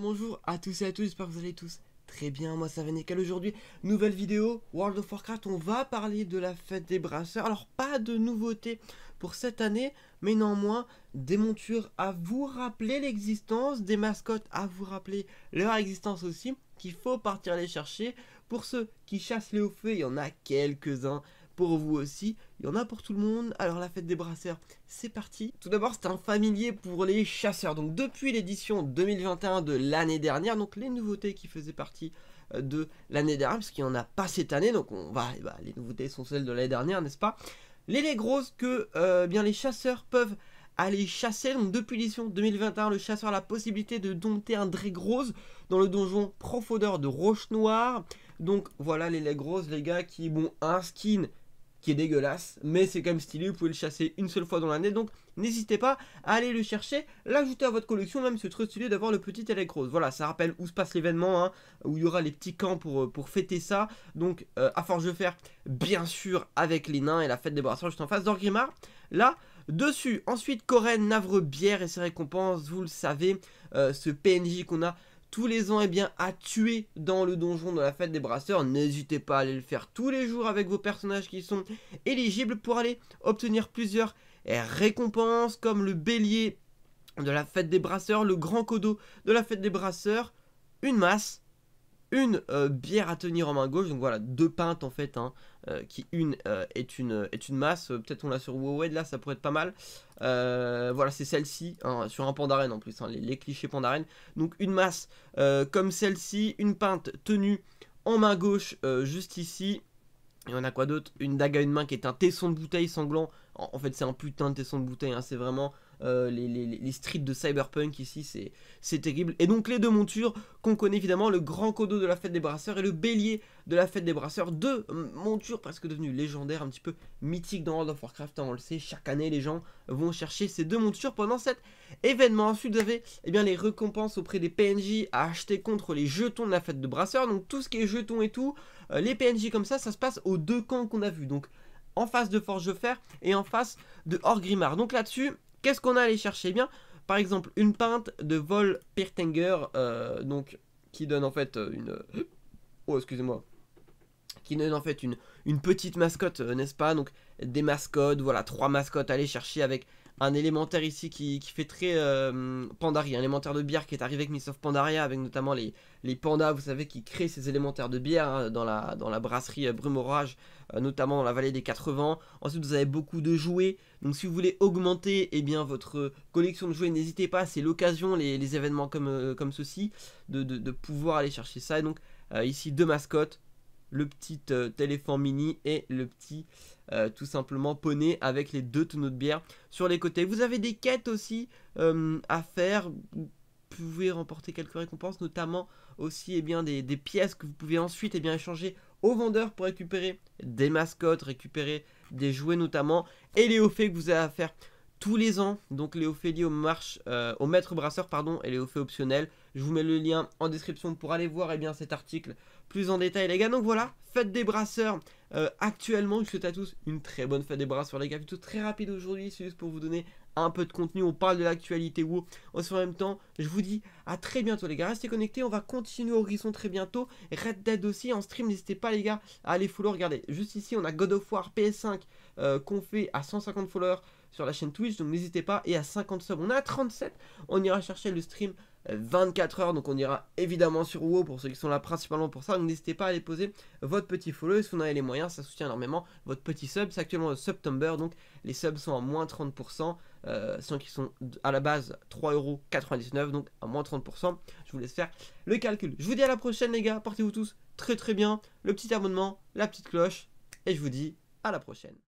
bonjour à tous et à tous, j'espère que vous allez tous très bien, moi ça va nickel aujourd'hui, nouvelle vidéo World of Warcraft, on va parler de la fête des brasseurs, alors pas de nouveautés pour cette année, mais néanmoins des montures à vous rappeler l'existence, des mascottes à vous rappeler leur existence aussi, qu'il faut partir les chercher, pour ceux qui chassent les hauts feux, il y en a quelques-uns pour vous aussi. Il y en a pour tout le monde. Alors la fête des brasseurs, c'est parti. Tout d'abord, c'est un familier pour les chasseurs. Donc depuis l'édition 2021 de l'année dernière, donc les nouveautés qui faisaient partie euh, de l'année dernière, parce qu'il n'y en a pas cette année, donc on va, eh ben, les nouveautés sont celles de l'année dernière, n'est-ce pas Les laits que euh, bien les chasseurs peuvent aller chasser. Donc depuis l'édition 2021, le chasseur a la possibilité de dompter un dré rose dans le donjon profondeur de Roche Noire. Donc voilà les legs les gars qui ont un skin qui est dégueulasse, mais c'est quand même stylé, vous pouvez le chasser une seule fois dans l'année, donc n'hésitez pas à aller le chercher, l'ajouter à votre collection, même c'est trop stylé d'avoir le petit Elec Voilà, ça rappelle où se passe l'événement, hein, où il y aura les petits camps pour, euh, pour fêter ça, donc euh, à force de faire, bien sûr, avec les nains et la fête des brasseurs juste en face d'Orgrimmar, là... Dessus, ensuite Coren, Navrebière Bière et ses récompenses, vous le savez, euh, ce PNJ qu'on a tous les ans et eh bien, à tuer dans le donjon de la fête des brasseurs. N'hésitez pas à aller le faire tous les jours avec vos personnages qui sont éligibles pour aller obtenir plusieurs récompenses comme le bélier de la fête des brasseurs, le grand codo de la fête des brasseurs, une masse une euh, bière à tenir en main gauche, donc voilà, deux pintes en fait, hein, euh, qui une euh, est une est une masse, peut-être on l'a sur WoWed là ça pourrait être pas mal. voilà, c'est celle-ci, hein, sur un pandaren en plus, hein, les, clichés pandaren. Donc une masse comme celle-ci, une pinte tenue en main gauche juste ici. Et on a quoi d'autre Une dague à une main qui est un tesson de bouteille sanglant. En, en fait c'est un putain de tesson de bouteille, c'est vraiment euh, les, streets de Cyberpunk ici, c'est terrible. Et donc les deux montures qu'on connaît évidemment, le grand codo de la fête des brasseurs et le bélier de la fête des brasseurs, deux montures presque devenues légendaires, un petit peu mythiques dans World of Warcraft, hein, on le sait, chaque année les gens vont chercher ces deux montures pendant cet événement. Ensuite vous avez eh bien, les récompenses auprès des PNJ à acheter contre les jetons de la fête de brasseurs, donc tout ce qui est jetons et tout, euh, les PNJ comme ça, ça se passe aux deux camps qu'on a vu, donc en face de Forge Fer et en face de Orgrimmar. Donc là-dessus, Qu'est-ce qu'on a allé chercher eh bien Par exemple, une pinte de Vol Pirtenger, euh, donc qui donne en fait euh, une... Euh, oh, excusez-moi. Qui donne en fait une, une petite mascotte, n'est-ce pas Donc des mascottes, voilà, trois mascottes à aller chercher avec un élémentaire ici qui, fait très euh, Pandaria, un élémentaire de bière qui est arrivé avec Miss of Pandaria, avec notamment les, les pandas, vous savez, qui créent ces élémentaires de bière hein, dans, la, dans la brasserie euh, Brumorage, euh, notamment dans la vallée des quatre vents. Ensuite, vous avez beaucoup de jouets, donc si vous voulez augmenter eh bien, votre collection de jouets, n'hésitez pas, c'est l'occasion, les, événements comme, comme ceci, de, pouvoir aller chercher ça. Et donc, ici, deux mascottes, le petit euh, téléphone mini et le petit euh, tout simplement poney avec les deux tonneaux de bière sur les côtés. Vous avez des quêtes aussi euh, à faire. Vous pouvez remporter quelques récompenses, notamment aussi eh bien, des, pièces que vous pouvez ensuite eh bien, échanger aux vendeurs pour récupérer des mascottes, récupérer des jouets notamment, et les hauts faits que vous avez à faire tous les ans. Donc les marche, euh, au maître brasseur pardon, et les fait optionnels. Je vous mets le lien en description pour aller voir et eh bien, cet article plus en détail les gars. Donc voilà, fête des brasseurs euh, actuellement. Je souhaite à tous une très bonne fête des brasseurs les gars. Plutôt très rapide aujourd'hui, c'est juste pour vous donner un peu de contenu. On parle de l'actualité ou en même temps. Je vous dis à très bientôt les gars. Restez connectés, on va continuer au Horizon très bientôt. Red Dead aussi en stream, n'hésitez pas les gars à aller follow. Regardez, juste ici on a God of War PS5 euh, qu'on fait à 150 followers sur la chaîne Twitch. Donc n'hésitez pas. Et à 50 subs, on est à 37. On ira chercher le stream 24 euh, heures. Donc on ira évidemment sur WoW pour ceux qui sont là principalement pour ça. Donc n'hésitez pas à aller poser votre petit follow. Si vous en avez les moyens, ça soutient énormément votre petit sub. C'est actuellement le September. Donc les subs sont à moins 30%. Euh, sans qu'ils sont à la base 3,99€. Donc à moins 30%. Je vous laisse faire le calcul. Je vous dis à la prochaine les gars. Portez-vous tous très très bien. Le petit abonnement, la petite cloche. Et je vous dis à la prochaine.